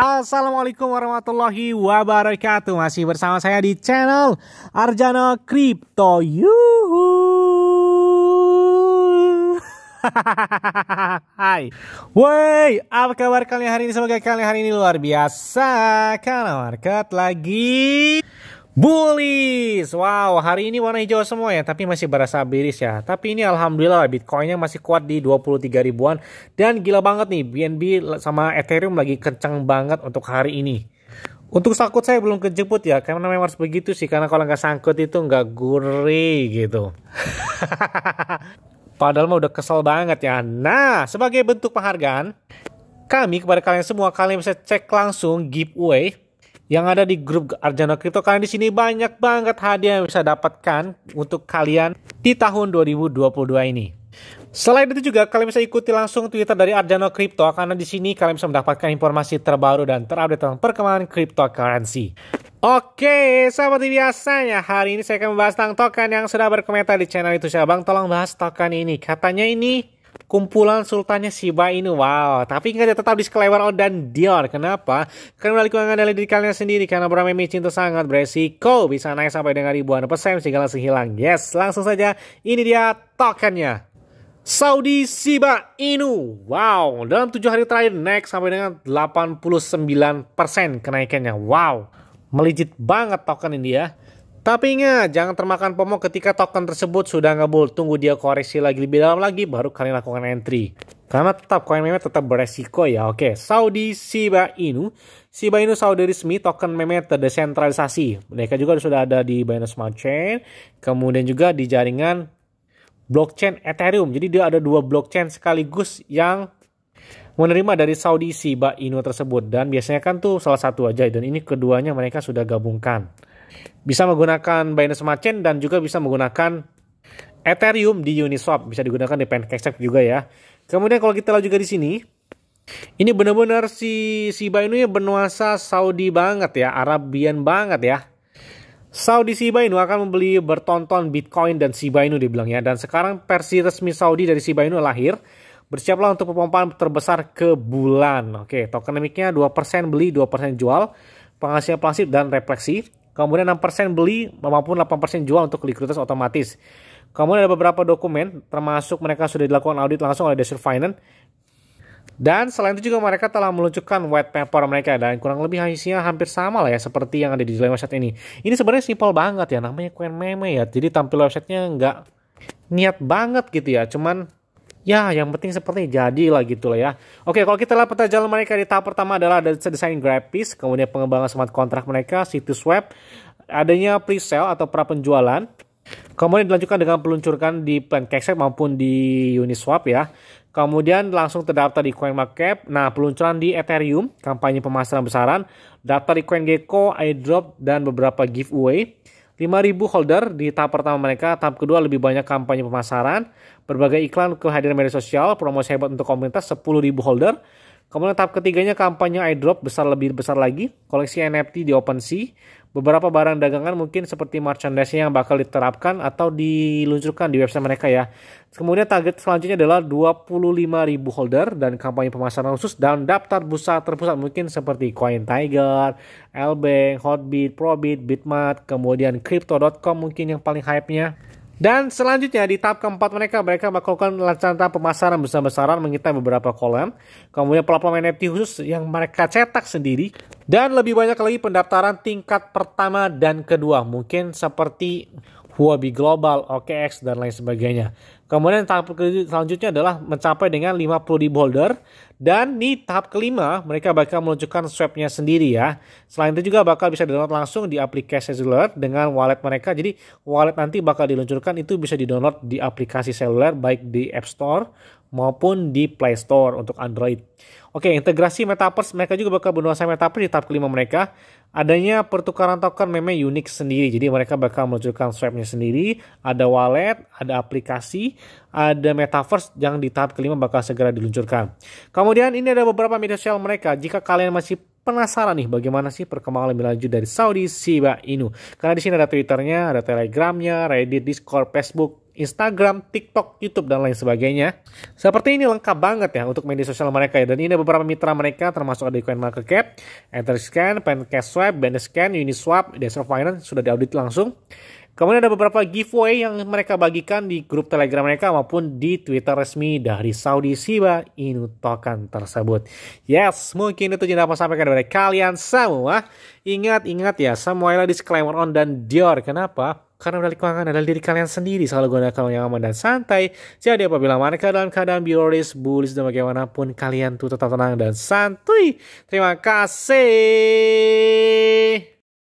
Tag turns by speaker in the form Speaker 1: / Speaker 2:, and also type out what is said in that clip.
Speaker 1: Assalamualaikum warahmatullahi wabarakatuh Masih bersama saya di channel Arjana Crypto Yuhu Hai Woi, apa kabar kalian hari ini? Semoga kalian hari ini luar biasa Karena market lagi Bullish. Wow, hari ini warna hijau semua ya, tapi masih berasa biris ya. Tapi ini alhamdulillah Bitcoinnya masih kuat di 23 ribuan dan gila banget nih BNB sama Ethereum lagi kencang banget untuk hari ini. Untuk sangkut saya belum kejemput ya, karena memang harus begitu sih, karena kalau nggak sangkut itu nggak gurih gitu. Padahal mah udah kesel banget ya. Nah, sebagai bentuk penghargaan, kami kepada kalian semua, kalian bisa cek langsung giveaway yang ada di grup Arjana Crypto karena di sini banyak banget hadiah yang bisa dapatkan untuk kalian di tahun 2022 ini. Selain itu juga kalian bisa ikuti langsung Twitter dari Arjana Crypto karena di sini kalian bisa mendapatkan informasi terbaru dan terupdate tentang perkembangan cryptocurrency. Oke, seperti biasanya hari ini saya akan membahas tentang token yang sudah berkomentar di channel itu. Saya bang, tolong bahas token ini. Katanya ini kumpulan sultannya Shiba Inu. Wow, tapi ingat ya tetap disclaimer on dan Dior. Kenapa? Karena melalui keuangan dari diri kalian sendiri karena beramai Mei itu sangat beresiko. Bisa naik sampai dengan ribuan persen sehingga langsung hilang. Yes, langsung saja ini dia tokennya. Saudi Shiba Inu. Wow, dalam tujuh hari terakhir naik sampai dengan 89% persen kenaikannya. Wow, melicit banget token ini ya. Tapi ingat, jangan termakan pomo ketika token tersebut sudah ngebul. Tunggu dia koreksi lagi lebih dalam lagi, baru kalian lakukan entry. Karena tetap koin meme tetap beresiko ya. Oke, Saudi Shiba Inu. Shiba Inu Saudi resmi token meme terdesentralisasi. Mereka juga sudah ada di Binance Smart Chain. Kemudian juga di jaringan blockchain Ethereum. Jadi dia ada dua blockchain sekaligus yang menerima dari Saudi Shiba Inu tersebut. Dan biasanya kan tuh salah satu aja. Dan ini keduanya mereka sudah gabungkan bisa menggunakan Binance Smart Chain dan juga bisa menggunakan Ethereum di Uniswap bisa digunakan di Pancake juga ya. Kemudian kalau kita lihat juga di sini, ini benar-benar si si Inu ya bernuansa Saudi banget ya, Arabian banget ya. Saudi Shiba Inu akan membeli bertonton Bitcoin dan Shiba Inu dibilang Dan sekarang versi resmi Saudi dari Shiba Inu lahir. Bersiaplah untuk pemompaan terbesar ke bulan. Oke, tokenomiknya 2% beli, 2% jual. Penghasilan pasif dan refleksi. Kemudian 6% beli maupun 8% jual untuk likuiditas otomatis. Kemudian ada beberapa dokumen termasuk mereka sudah dilakukan audit langsung oleh Desert Finance. Dan selain itu juga mereka telah meluncurkan white paper mereka dan kurang lebih isinya hampir sama lah ya seperti yang ada di website ini. Ini sebenarnya simpel banget ya namanya Coin Meme ya. Jadi tampil websitenya nggak niat banget gitu ya. Cuman Ya, yang penting seperti jadi lah gitu lah ya. Oke, kalau kita lihat peta jalan mereka di tahap pertama adalah ada desain grafis, kemudian pengembangan smart kontrak mereka, situs web, adanya pre-sale atau pra penjualan, kemudian dilanjutkan dengan peluncuran di Pancake maupun di Uniswap ya. Kemudian langsung terdaftar di CoinMarket. Nah, peluncuran di Ethereum, kampanye pemasaran besaran, daftar di CoinGecko, airdrop, dan beberapa giveaway. 5.000 holder di tahap pertama mereka, tahap kedua lebih banyak kampanye pemasaran, berbagai iklan kehadiran media sosial, promosi hebat untuk komunitas 10.000 holder, Kemudian tahap ketiganya kampanye IDROP besar lebih besar lagi, koleksi NFT di OpenSea, beberapa barang dagangan mungkin seperti merchandise yang bakal diterapkan atau diluncurkan di website mereka ya. Kemudian target selanjutnya adalah 25.000 holder dan kampanye pemasaran khusus dan daftar busa terpusat mungkin seperti Coin Tiger, LB, Hotbit, Probit, Bitmart, kemudian Crypto.com mungkin yang paling hype-nya. Dan selanjutnya di tahap keempat mereka, mereka melakukan rencana pemasaran besar-besaran mengintai beberapa kolam, kemudian platform NFT khusus yang mereka cetak sendiri, dan lebih banyak lagi pendaftaran tingkat pertama dan kedua, mungkin seperti Huobi Global, OKX, dan lain sebagainya. Kemudian tahap selanjutnya adalah mencapai dengan 50 di holder. Dan di tahap kelima, mereka bakal meluncurkan swapnya sendiri ya. Selain itu juga bakal bisa download langsung di aplikasi seluler dengan wallet mereka. Jadi wallet nanti bakal diluncurkan itu bisa di-download di aplikasi seluler baik di App Store maupun di Play Store untuk Android. Oke, integrasi Metaverse, mereka juga bakal menguasai Metaverse di tahap kelima mereka. Adanya pertukaran token memang unik sendiri, jadi mereka bakal swipe swapnya sendiri, ada wallet, ada aplikasi, ada Metaverse yang di tahap kelima bakal segera diluncurkan. Kemudian ini ada beberapa media sosial mereka, jika kalian masih penasaran nih bagaimana sih perkembangan lebih lanjut dari Saudi Shiba Inu. Karena di sini ada Twitternya, ada Telegramnya, Reddit, Discord, Facebook, Instagram, TikTok, YouTube, dan lain sebagainya. Seperti ini lengkap banget ya untuk media sosial mereka ya. Dan ini beberapa mitra mereka termasuk ada CoinMarketCap, Etherscan, PancakeSwap, Banderscan, Uniswap, Desert Finance sudah diaudit langsung. Kemudian ada beberapa giveaway yang mereka bagikan di grup Telegram mereka maupun di Twitter resmi dari Saudi Shiba Inu tersebut. Yes, mungkin itu yang dapat sampaikan kepada kalian semua. Ingat-ingat ya, semuanya disclaimer on dan Dior. Kenapa? Karena dari keuangan adalah diri kalian sendiri. Selalu gunakan yang aman dan santai. Jadi apabila mereka dalam keadaan bioris, bulis dan bagaimanapun kalian tuh tetap tenang dan santuy. Terima kasih.